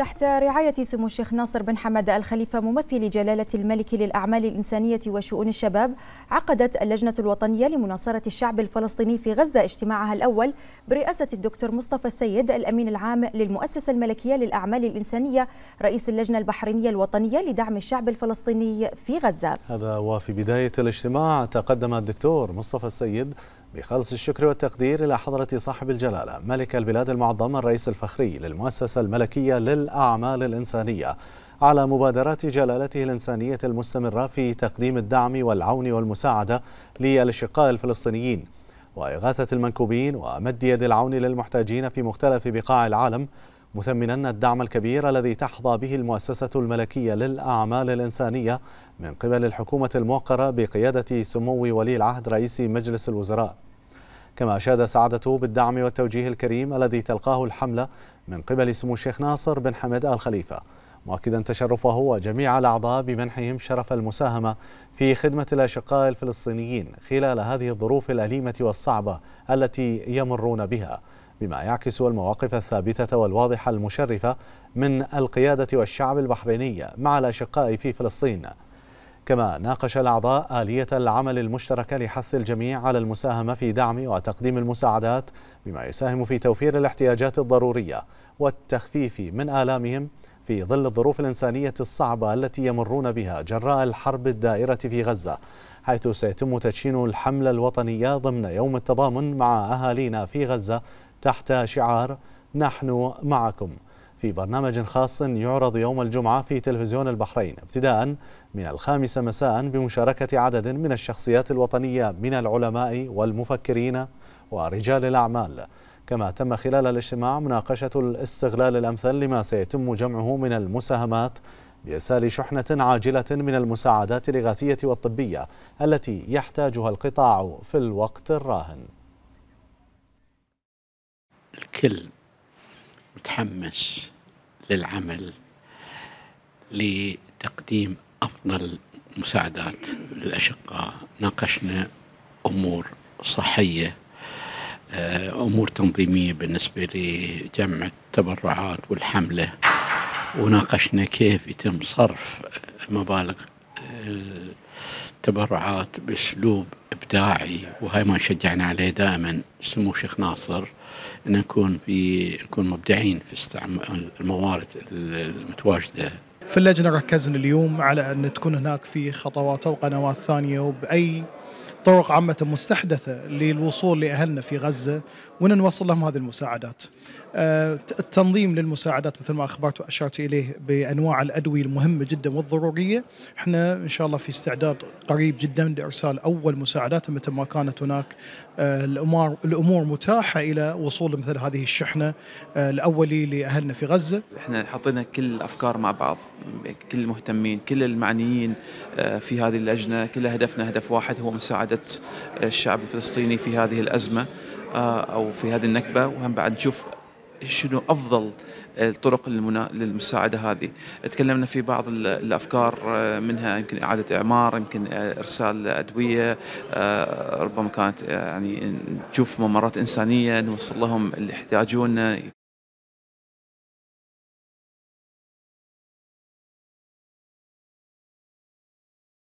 تحت رعاية سمو الشيخ ناصر بن حمد الخليفة ممثل جلالة الملك للأعمال الإنسانية وشؤون الشباب عقدت اللجنة الوطنية لمناصرة الشعب الفلسطيني في غزة اجتماعها الأول برئاسة الدكتور مصطفى السيد الأمين العام للمؤسسة الملكية للأعمال الإنسانية رئيس اللجنة البحرينية الوطنية لدعم الشعب الفلسطيني في غزة هذا وفي بداية الاجتماع تقدم الدكتور مصطفى السيد بخالص الشكر والتقدير إلى حضرة صاحب الجلالة ملك البلاد المعظم الرئيس الفخري للمؤسسة الملكية للأعمال الإنسانية على مبادرات جلالته الإنسانية المستمرة في تقديم الدعم والعون والمساعدة للأشقاء الفلسطينيين وإغاثة المنكوبين ومد يد العون للمحتاجين في مختلف بقاع العالم مثمنا الدعم الكبير الذي تحظى به المؤسسة الملكية للأعمال الإنسانية من قبل الحكومة الموقرة بقيادة سمو ولي العهد رئيس مجلس الوزراء كما أشاد سعادته بالدعم والتوجيه الكريم الذي تلقاه الحملة من قبل سمو الشيخ ناصر بن حمد آل خليفة مؤكدا تشرفه وجميع الأعضاء بمنحهم شرف المساهمة في خدمة الأشقاء الفلسطينيين خلال هذه الظروف الأليمة والصعبة التي يمرون بها بما يعكس المواقف الثابتة والواضحة المشرفة من القيادة والشعب البحريني مع الأشقاء في فلسطين كما ناقش الأعضاء آلية العمل المشتركة لحث الجميع على المساهمة في دعم وتقديم المساعدات بما يساهم في توفير الاحتياجات الضرورية والتخفيف من آلامهم في ظل الظروف الإنسانية الصعبة التي يمرون بها جراء الحرب الدائرة في غزة حيث سيتم تدشين الحملة الوطنية ضمن يوم التضامن مع أهالينا في غزة تحت شعار نحن معكم في برنامج خاص يعرض يوم الجمعة في تلفزيون البحرين ابتداء من الخامسة مساء بمشاركة عدد من الشخصيات الوطنية من العلماء والمفكرين ورجال الأعمال كما تم خلال الاجتماع مناقشة الاستغلال الأمثل لما سيتم جمعه من المساهمات بإرسال شحنة عاجلة من المساعدات الإغاثية والطبية التي يحتاجها القطاع في الوقت الراهن الكل متحمس للعمل لتقديم أفضل مساعدات للأشقاء ناقشنا أمور صحية آه، أمور تنظيمية بالنسبة لجمع التبرعات والحملة وناقشنا كيف يتم صرف مبالغ تبرعات باسلوب ابداعي وهاي ما شجعنا عليه دائما سمو الشيخ ناصر ان نكون في نكون مبدعين في استعمال الموارد المتواجده في اللجنه ركزنا اليوم على ان تكون هناك في خطوات او قنوات ثانيه وباي طرق عامة مستحدثة للوصول لأهلنا في غزة وين نوصل لهم هذه المساعدات آه، التنظيم للمساعدات مثل ما أخبرت وأشرت إليه بأنواع الأدوية المهمة جدا والضرورية احنا إن شاء الله في استعداد قريب جدا لإرسال أول مساعدات متى ما كانت هناك آه، الأمور, الأمور متاحة إلى وصول مثل هذه الشحنة آه، الأولي لأهلنا في غزة احنا حطينا كل الأفكار مع بعض كل المهتمين كل المعنيين في هذه اللجنة كل هدفنا هدف واحد هو مساعدة قياده الشعب الفلسطيني في هذه الأزمة آه، أو في هذه النكبة وهم بعد نشوف شنو أفضل الطرق للمساعدة هذه تكلمنا في بعض الأفكار آه، منها يمكن إعادة إعمار يمكن آه، إرسال أدوية ربما كانت يعني نشوف ممرات إنسانية نوصل لهم اللي يحتاجون